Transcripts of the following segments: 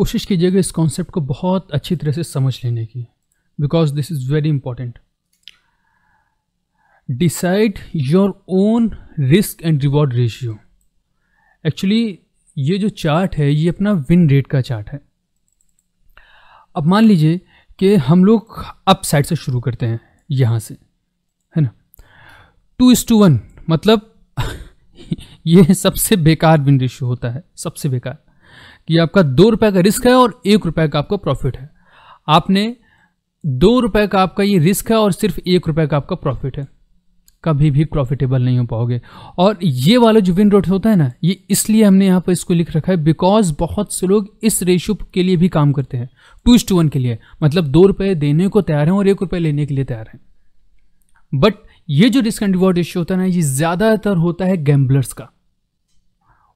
कोशिश कीजिएगा इस कॉन्सेप्ट को बहुत अच्छी तरह से समझ लेने की because this is very important decide your own risk and reward ratio actually ये जो चार्ट है ये अपना विन रेट का चार्ट है अब मान लीजिए कि हम लोग अप साइड से शुरू करते हैं यहाँ से है ना टू इस टू वन मतलब ये सबसे बेकार विन रेशियो होता है सबसे बेकार ये आपका दो रुपए का रिस्क है और एक रुपये का आपका प्रॉफिट है आपने दो रुपए का आपका ये रिस्क है और सिर्फ एक रुपए का आपका प्रॉफिट है कभी भी प्रॉफिटेबल नहीं हो पाओगे और ये वाला जो विन रेट होता है ना ये इसलिए हमने यहाँ पर इसको लिख रखा है बिकॉज बहुत से लोग इस रेशो के लिए भी काम करते हैं टू इस टू वन के लिए मतलब दो रुपए देने को तैयार हैं और एक रुपए लेने के लिए तैयार हैं बट ये जो रिस्क एंड रिवॉर्ड रेशियो होता है ना ये ज़्यादातर होता है गैम्बलर्स का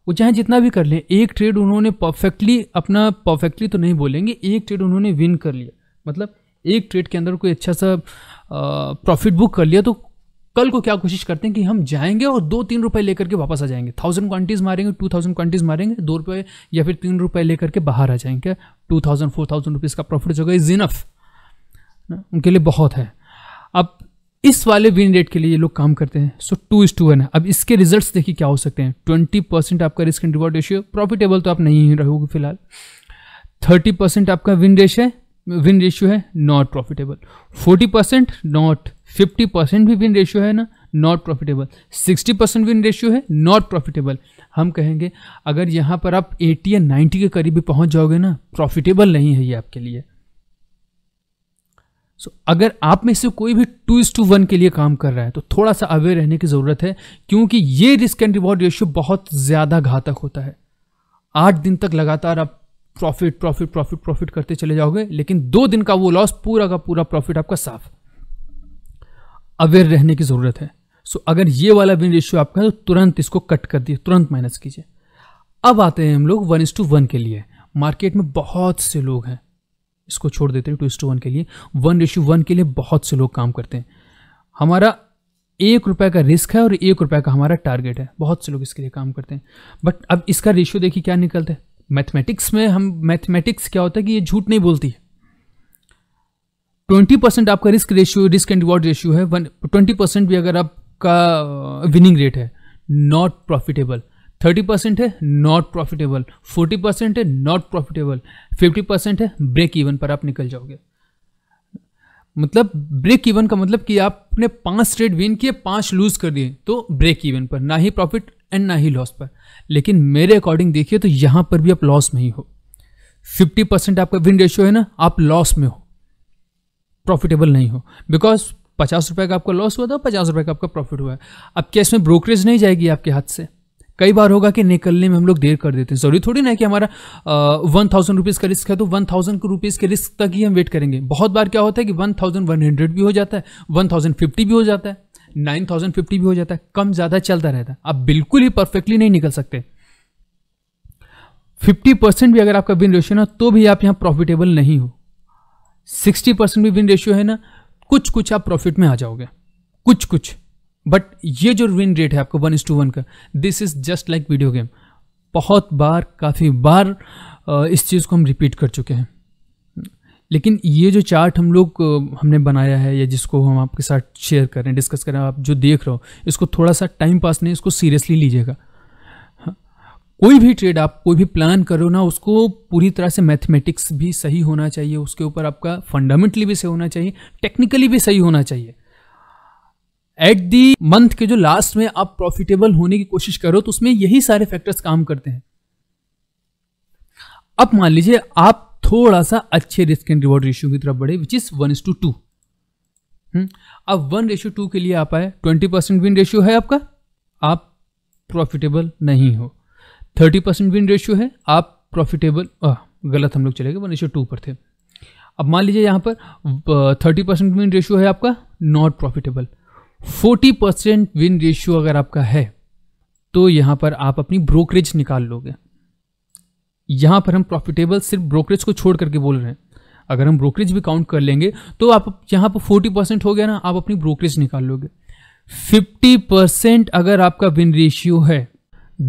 वो चाहे जितना भी कर लें एक ट्रेड उन्होंने परफेक्टली अपना परफेक्टली तो नहीं बोलेंगे एक ट्रेड उन्होंने विन कर लिया मतलब एक ट्रेड के अंदर कोई अच्छा सा प्रॉफिट बुक कर लिया तो कल को क्या कोशिश करते हैं कि हम जाएंगे और दो तीन रुपए लेकर के वापस आ जाएंगे थाउजेंड क्वांटिटीज मारेंगे टू थाउजेंड क्वांटिटीज मारेंगे दो रुपये या फिर तीन रुपये लेकर के बाहर आ जाएंगे two thousand four thousand rupees का प्रॉफिट जो है इज इनफ उनके लिए बहुत है इस वाले विन रेट के लिए ये लोग काम करते हैं so two is to one है अब इसके रिजल्ट्स देखिए क्या हो सकते हैं ट्वेंटी परसेंट आपका risk and reward ratio profitable तो आप नहीं रहोगे फिलहाल थर्टी परसेंट आपका विन रेश है विन रेशियो है not profitable forty percent not fifty percent भी विन रेशियो है ना not profitable sixty percent win ratio है नॉट प्रॉफिटेबल हम कहेंगे अगर यहाँ पर आप एटी या नाइन्टी के करीब भी पहुँच जाओगे ना प्रॉफिटेबल नहीं है ये आपके लिए सो so, अगर आप में से कोई भी टू इज टू वन के लिए काम कर रहा है तो थोड़ा सा अवेयर रहने की ज़रूरत है क्योंकि ये रिस्क एंड रिवॉर्ड रेशियो बहुत ज़्यादा घातक होता है आठ दिन तक लगातार आप प्रॉफिट प्रॉफिट प्रॉफिट प्रॉफिट करते चले जाओगे लेकिन दो दिन का वो लॉस पूरा का पूरा प्रॉफिट आपका साफ अवेयर रहने की ज़रूरत है सो so, अगर ये वाला विन रेशियो आपका है तो तुरंत इसको कट कर दिए तुरंत माइनस कीजिए अब आते हैं हम लोग वन इज टू वन के लिए मार्केट में बहुत से लोग हैं इसको छोड़ देते हैं टू इस टू वन के लिए वन रेशू वन के लिए बहुत से लोग काम करते हैं हमारा एक रुपये का रिस्क है और एक रुपये का हमारा टारगेट है बहुत से लोग इसके लिए काम करते हैं बट अब इसका रेशियो देखिए क्या निकलता है मैथमेटिक्स में हम मैथमेटिक्स क्या होता है कि ये झूठ नहीं बोलती है ट्वेंटी परसेंट आपका risk ratio risk and reward ratio है ट्वेंटी परसेंट भी अगर आपका विनिंग रेट है नॉट प्रॉफिटेबल थर्टी परसेंट है नॉट प्रॉफिटेबल फोर्टी परसेंट है नॉट प्रॉफिटेबल फिफ्टी परसेंट है ब्रेक इवन पर आप निकल जाओगे मतलब ब्रेक इवन का मतलब कि आपने पांच ट्रेड विन किए पांच लूज कर दिए तो ब्रेक इवन पर ना ही प्रॉफिट एंड ना ही लॉस पर लेकिन मेरे अकॉर्डिंग देखिए तो यहां पर भी आप लॉस में ही हो फिफ्टी परसेंट आपका विन रेशियो है ना आप लॉस में हो प्रॉफिटेबल नहीं हो बिकॉज पचास रुपये का आपका लॉस हुआ था पचास रुपये का आपका प्रॉफिट हुआ है अब कैश में ब्रोकरेज नहीं जाएगी आपके हाथ से कई बार होगा कि निकलने में हम लोग देर कर देते हैं जरूरी थोड़ी ना कि हमारा वन थाउजेंड रुपीज़ का रिस्क है तो वन थाउजेंड रुपीज़ के रिस्क तक ही हम वेट करेंगे बहुत बार क्या होता है कि वन थाउजेंड वन हंड्रेड भी हो जाता है वन थाउजेंड फिफ्टी भी हो जाता है नाइन थाउजेंड फिफ्टी भी हो जाता है कम ज़्यादा चलता रहता है आप बिल्कुल ही परफेक्टली नहीं निकल सकते फिफ्टी परसेंट भी अगर आपका विन रेशियो ना तो भी आप यहाँ प्रॉफिटेबल नहीं हो सिक्सटी परसेंट भी विन रेशियो है ना कुछ कुछ आप प्रॉफिट में आ जाओगे कुछ कुछ बट ये जो विन रेट है आपको वन इज टू वन का this is just like video game बहुत बार काफ़ी बार इस चीज़ को हम रिपीट कर चुके हैं लेकिन ये जो चार्ट हम लोग हमने बनाया है या जिसको हम आपके साथ शेयर कर रहे हैं डिस्कस कर रहे हैं आप जो देख रहे हो इसको थोड़ा सा टाइम पास नहीं इसको सीरियसली लीजिएगा हाँ। कोई भी ट्रेड आप कोई भी प्लान करो ना उसको पूरी तरह से मैथमेटिक्स भी सही होना चाहिए उसके ऊपर आपका फंडामेंटली भी सही होना चाहिए टेक्निकली भी सही होना चाहिए एट दी मंथ के जो लास्ट में आप प्रॉफिटेबल होने की कोशिश करो तो उसमें यही सारे फैक्टर्स काम करते हैं अब मान लीजिए आप थोड़ा सा अच्छे रिस्क एंड रिवॉर्ड रेशियो की तरफ बढ़े which is one is to two अब वन रेशियो टू के लिए आप आए ट्वेंटी परसेंट विन रेशियो है आपका आप प्रॉफिटेबल नहीं हो थर्टी परसेंट विन रेशियो है आप प्रॉफिटेबल गलत हम लोग चले गए वन रेशियो टू पर थे अब मान लीजिए यहाँ पर थर्टी परसेंट विन रेशियो है आपका not profitable forty percent win ratio अगर आपका है तो यहां पर आप अपनी ब्रोकरेज निकाल लोगे यहां पर हम प्रॉफिटेबल सिर्फ ब्रोकरेज को छोड़ करके बोल रहे हैं अगर हम ब्रोकरेज भी काउंट कर लेंगे तो आप यहां पर फोर्टी परसेंट हो गया ना आप अपनी ब्रोकरेज निकाल लोगे फिफ्टी परसेंट अगर आपका विन रेशियो है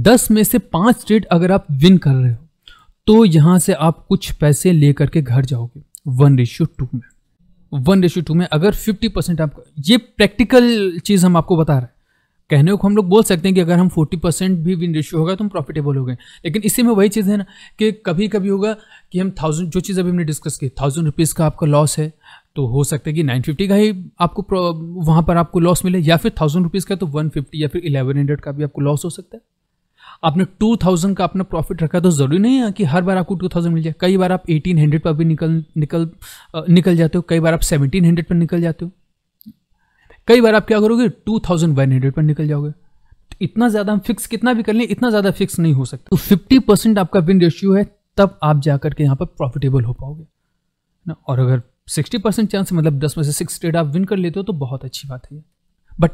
दस में से पांच ट्रेड अगर आप विन कर रहे हो तो यहां से आप कुछ पैसे लेकर के घर जाओगे वन रेशियो टू में वन रेशो टू में अगर फिफ्टी परसेंट आप ये प्रैक्टिकल चीज़ हम आपको बता रहे हैं कहने को हम लोग बोल सकते हैं कि अगर हम फोर्टी परसेंट भी विन रेशियो होगा तो हम प्रॉफिटेबल हो गए लेकिन इसी में वही चीज़ है ना कि कभी कभी होगा कि हम थाउजेंड जो चीज़ अभी हमने डिस्कस की थाउजेंड रुपीज़ का आपका लॉस है तो हो सकता है कि नाइन फिफ्टी का ही आपको वहाँ पर आपको लॉस मिले या फिर थाउजेंड रुपीज़ का तो वन फिफ्टी या फिर इलेवन हंड्रेड का भी आपको लॉस हो सकता है आपने 2000 का अपना प्रॉफिट रखा तो ज़रूरी नहीं है कि हर बार आपको 2000 मिल जाए कई बार आप 1800 पर भी निकल निकल निकल जाते हो कई बार आप 1700 पर निकल जाते हो कई बार आप क्या करोगे 2100 पर निकल जाओगे तो इतना ज़्यादा हम फिक्स कितना भी कर लें इतना ज़्यादा फिक्स नहीं हो सकता तो फिफ्टी आपका विन रेशियो है तब आप जा करके यहाँ पर प्रॉफिटेबल हो पाओगे ना और अगर सिक्सटी परसेंट चांस मतलब दस में से सिक्स ट्रेड आप विन कर लेते हो तो बहुत अच्छी बात है but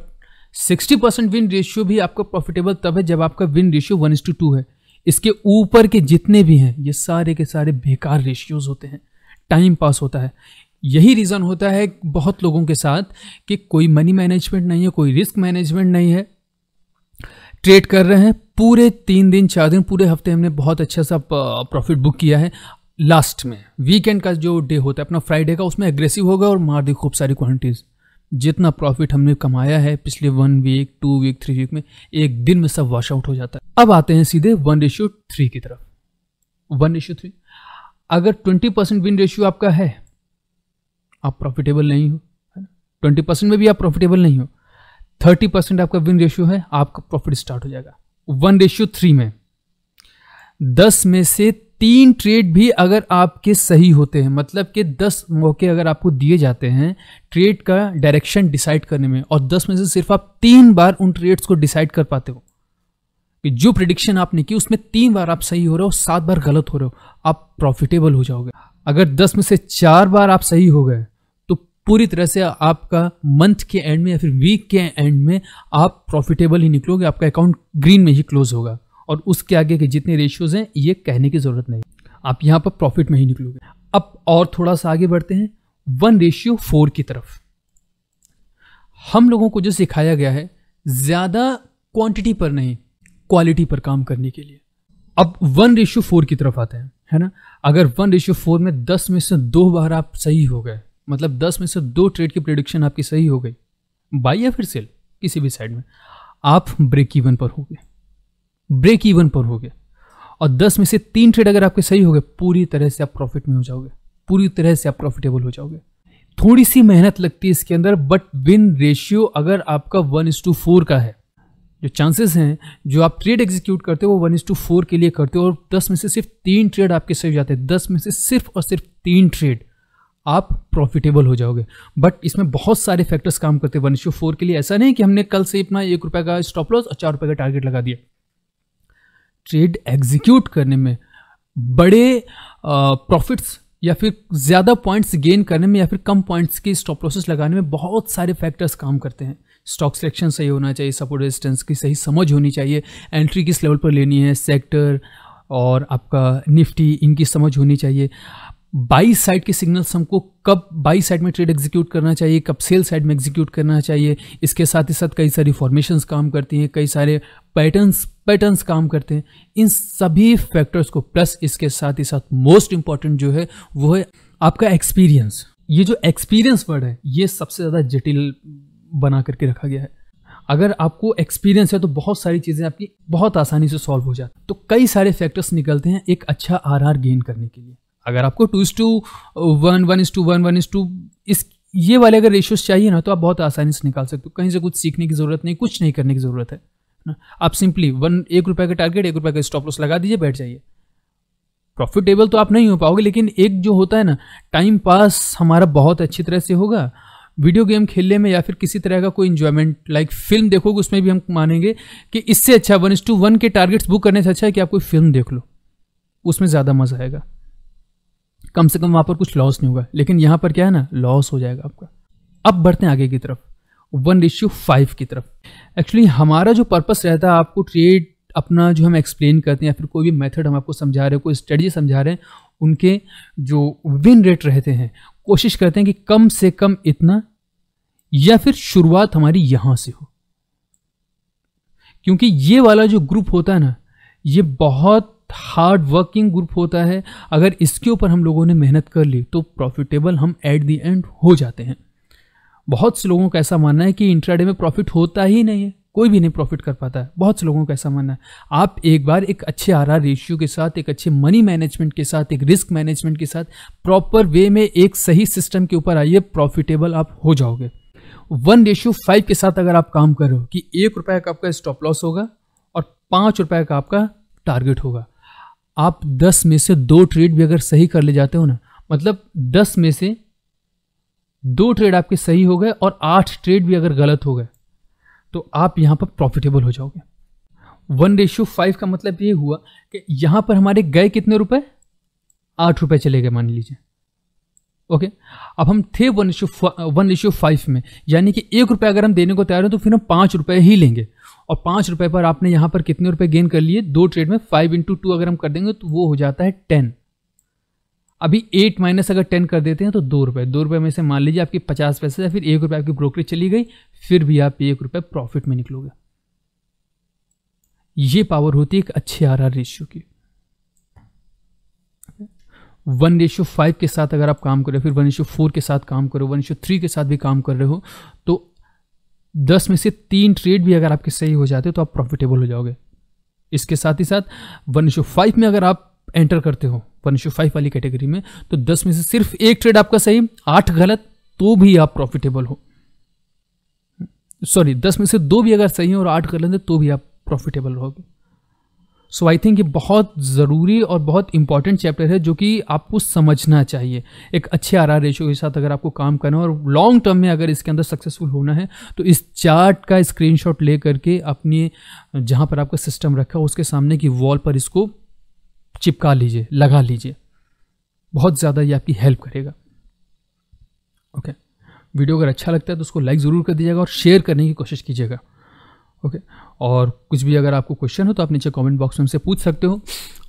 sixty percent win ratio भी आपका प्रॉफिटेबल तब है जब आपका win ratio one is to two है इसके ऊपर के जितने भी हैं ये सारे के सारे बेकार रेशियोज होते हैं टाइम पास होता है यही रीज़न होता है बहुत लोगों के साथ कि कोई मनी मैनेजमेंट नहीं है कोई रिस्क मैनेजमेंट नहीं है ट्रेड कर रहे हैं पूरे तीन दिन चार दिन पूरे हफ्ते हमने बहुत अच्छा सा प्रॉफिट बुक किया है लास्ट में वीकेंड का जो डे होता है अपना फ्राइडे का उसमें एग्रेसिव होगा और मार दी खूब सारी क्वान्टिटीज़ जितना प्रॉफिट हमने कमाया है पिछले one week two week three week में एक दिन में सब वॉश आउट हो जाता है अब आते हैं सीधे वन रेशियो थ्री की तरफ वन रेशियो थ्री अगर ट्वेंटी परसेंट विन रेशियो आपका है आप प्रॉफिटेबल नहीं हो ट्वेंटी परसेंट में भी आप प्रॉफिटेबल नहीं हो थर्टी परसेंट आपका विन रेशियो है आपका प्रॉफिट स्टार्ट हो जाएगा वन रेशियो थ्री में दस में से तीन ट्रेड भी अगर आपके सही होते हैं मतलब कि दस मौके अगर आपको दिए जाते हैं ट्रेड का डायरेक्शन डिसाइड करने में और दस में से सिर्फ आप तीन बार उन ट्रेड्स को डिसाइड कर पाते हो कि जो प्रिडिक्शन आपने की उसमें तीन बार आप सही हो रहे हो सात बार गलत हो रहे हो आप प्रॉफिटेबल हो जाओगे अगर दस में से चार बार आप सही हो गए तो पूरी तरह से आपका मंथ के एंड में या फिर वीक के एंड में आप प्रॉफिटेबल ही निकलोगे आपका अकाउंट ग्रीन में ही क्लोज होगा और उसके आगे के जितने रेशियोज़ हैं ये कहने की ज़रूरत नहीं आप यहाँ पर प्रॉफिट में ही निकलोगे अब और थोड़ा सा आगे बढ़ते हैं वन रेशियो फोर की तरफ हम लोगों को जो सिखाया गया है ज़्यादा क्वांटिटी पर नहीं क्वालिटी पर काम करने के लिए अब वन रेशियो फोर की तरफ आते हैं है ना अगर वन रेशियो फोर में दस में से दो बार आप सही हो गए मतलब दस में से दो ट्रेड की प्रिडिक्शन आपकी सही हो गई बाई या फिर सेल किसी भी साइड में आप ब्रेक इवन पर हो गए ब्रेक इवन पर हो गया और दस में से तीन ट्रेड अगर आपके सही हो गए पूरी तरह से आप प्रॉफिट में हो जाओगे पूरी तरह से आप प्रॉफिटेबल हो जाओगे थोड़ी सी मेहनत लगती है इसके अंदर बट विन रेशियो अगर आपका वन इज टू फोर का है जो चांसेस हैं जो आप ट्रेड एग्जीक्यूट करते हो वो वन इज टू फोर के लिए करते हो और दस में से सिर्फ तीन ट्रेड आपके सही हो जाते हैं दस में से सिर्फ और सिर्फ तीन ट्रेड आप प्रॉफिटेबल हो जाओगे बट इसमें बहुत सारे फैक्टर्स काम करते हैं वन टू फोर के लिए ऐसा नहीं कि हमने कल से अपना एक रुपये का स्टॉप लॉस और चार रुपये का टारगेट लगा दिया ट्रेड एग्जीक्यूट करने में बड़े प्रॉफिट्स या फिर ज़्यादा पॉइंट्स गेन करने में या फिर कम पॉइंट्स के स्टॉप लॉसेस लगाने में बहुत सारे फैक्टर्स काम करते हैं स्टॉक सिलेक्शन सही होना चाहिए सपोर्ट रेजिस्टेंस की सही समझ होनी चाहिए एंट्री किस लेवल पर लेनी है सेक्टर और आपका निफ्टी इनकी समझ होनी चाहिए बाई साइड के सिग्नल्स हमको कब बाई साइड में ट्रेड एग्जीक्यूट करना चाहिए कब सेल साइड में एग्जीक्यूट करना चाहिए इसके साथ ही साथ कई सारी फॉर्मेशंस काम करती हैं कई सारे पैटर्न्स पैटर्न्स काम करते हैं इन सभी फैक्टर्स को प्लस इसके साथ ही साथ मोस्ट इंपॉर्टेंट जो है वो है आपका एक्सपीरियंस ये जो एक्सपीरियंस वर्ड है ये सबसे ज़्यादा जटिल बना करके रखा गया है अगर आपको एक्सपीरियंस है तो बहुत सारी चीज़ें आपकी बहुत आसानी से सॉल्व हो जाती तो कई सारे फैक्टर्स निकलते हैं एक अच्छा आर गेन करने के लिए अगर आपको two is to one one is to one one is to इस ये वाले अगर रेशियोज चाहिए ना तो आप बहुत आसानी से निकाल सकते हो कहीं से कुछ सीखने की ज़रूरत नहीं कुछ नहीं करने की ज़रूरत है ना आप सिंपली वन एक रुपये का टारगेट एक रुपये का स्टॉप लॉस लगा दीजिए बैठ जाइए प्रॉफिटेबल तो आप नहीं हो पाओगे लेकिन एक जो होता है ना टाइम पास हमारा बहुत अच्छी तरह से होगा वीडियो गेम खेलने में या फिर किसी तरह का कोई इन्जॉयमेंट लाइक फिल्म देखोगे उसमें भी हम मानेंगे कि इससे अच्छा वन इज़ टू वन के टारगेट्स बुक करने से अच्छा है कि आप कोई फिल्म देख लो उसमें ज़्यादा मज़ा आएगा कम से कम वहाँ पर कुछ लॉस नहीं होगा लेकिन यहाँ पर क्या है ना लॉस हो जाएगा आपका अब बढ़ते हैं आगे की तरफ वन रेशियो फाइव की तरफ एक्चुअली हमारा जो पर्पस रहता है आपको ट्रेड अपना जो हम एक्सप्लेन करते हैं या फिर कोई भी मेथड हम आपको समझा रहे हैं कोई स्ट्रेटजी समझा रहे हैं उनके जो विन रेट रहते हैं कोशिश करते हैं कि कम से कम इतना या फिर शुरुआत हमारी यहाँ से हो क्योंकि ये वाला जो ग्रुप होता है ना ये बहुत हार्ड वर्किंग ग्रुप होता है अगर इसके ऊपर हम लोगों ने मेहनत कर ली तो प्रॉफिटेबल हम एट दी एंड हो जाते हैं बहुत से लोगों का ऐसा मानना है कि इंट्राडे में प्रॉफिट होता ही नहीं है कोई भी नहीं प्रॉफिट कर पाता है बहुत से लोगों का ऐसा मानना है आप एक बार एक अच्छे आर आर रेशियो के साथ एक अच्छे मनी मैनेजमेंट के साथ एक रिस्क मैनेजमेंट के साथ प्रॉपर वे में एक सही सिस्टम के ऊपर आइए प्रॉफिटेबल आप हो जाओगे वन रेशियो फाइव के साथ अगर आप काम करो कि एक रुपये का आपका स्टॉप लॉस होगा और पाँच रुपये का आपका टारगेट होगा आप दस में से दो ट्रेड भी अगर सही कर ले जाते हो ना मतलब दस में से दो ट्रेड आपके सही हो गए और आठ ट्रेड भी अगर गलत हो गए तो आप यहाँ पर प्रॉफिटेबल हो जाओगे वन रेशियो फाइव का मतलब ये हुआ कि यहाँ पर हमारे गए कितने रुपए आठ रुपए चले गए मान लीजिए ओके अब हम थे one is to one is to five में यानी कि एक रुपये अगर हम देने को तैयार हैं तो फिर हम पाँच रुपये ही लेंगे और पाँच रुपये पर आपने यहाँ पर कितने रुपए गेन कर लिए दो ट्रेड में फाइव इंटू टू अगर हम कर देंगे तो वो हो जाता है टेन अभी एट माइनस अगर टेन कर देते हैं तो दो रुपये दो रुपये में से मान लीजिए आपकी पचास पैसे या फिर एक रुपये आपकी ब्रोकरेज चली गई फिर भी आप एक रुपये प्रॉफिट में निकलोगे ये पावर होती है एक अच्छे आर आर रेशियो की वन रेशो फाइव के साथ अगर आप काम कर रहे हो फिर वन रेशो फोर के साथ काम करो वन रेशो थ्री के साथ भी काम कर रहे हो तो दस में से तीन ट्रेड भी अगर आपके सही हो जाते हो तो आप प्रॉफिटेबल हो जाओगे इसके साथ ही साथ वन रेशो फाइव में अगर आप एंटर करते हो वन रेशो फाइव वाली कैटेगरी में तो दस में से सिर्फ एक ट्रेड आपका सही आठ गलत तो भी आप प्रॉफिटेबल हो सॉरी दस में से दो भी अगर सही हो और आठ गलत है तो भी आप प्रॉफिटेबल रहोगे सो आई थिंक ये बहुत ज़रूरी और बहुत इंपॉर्टेंट चैप्टर है जो कि आपको समझना चाहिए एक अच्छे आर आर रेशो के साथ अगर आपको काम करना है और लॉन्ग टर्म में अगर इसके अंदर सक्सेसफुल होना है तो इस चार्ट का स्क्रीनशॉट ले करके अपने जहाँ पर आपका सिस्टम रखा हो उसके सामने की वॉल पर इसको चिपका लीजिए लगा लीजिए बहुत ज़्यादा ये आपकी हेल्प करेगा ओके okay. वीडियो अगर अच्छा लगता है तो उसको लाइक ज़रूर कर दीजिएगा और शेयर करने की कोशिश कीजिएगा ओके okay. और कुछ भी अगर आपको क्वेश्चन हो तो आप नीचे कमेंट बॉक्स में हमसे पूछ सकते हो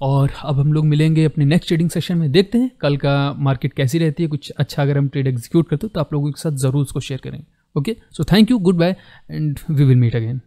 और अब हम लोग मिलेंगे अपने नेक्स्ट ट्रेडिंग सेशन में देखते हैं कल का मार्केट कैसी रहती है कुछ अच्छा अगर हम ट्रेड एग्जीक्यूट करते हो तो आप लोगों के साथ ज़रूर उसको शेयर करेंगे okay so thank you goodbye and we will meet again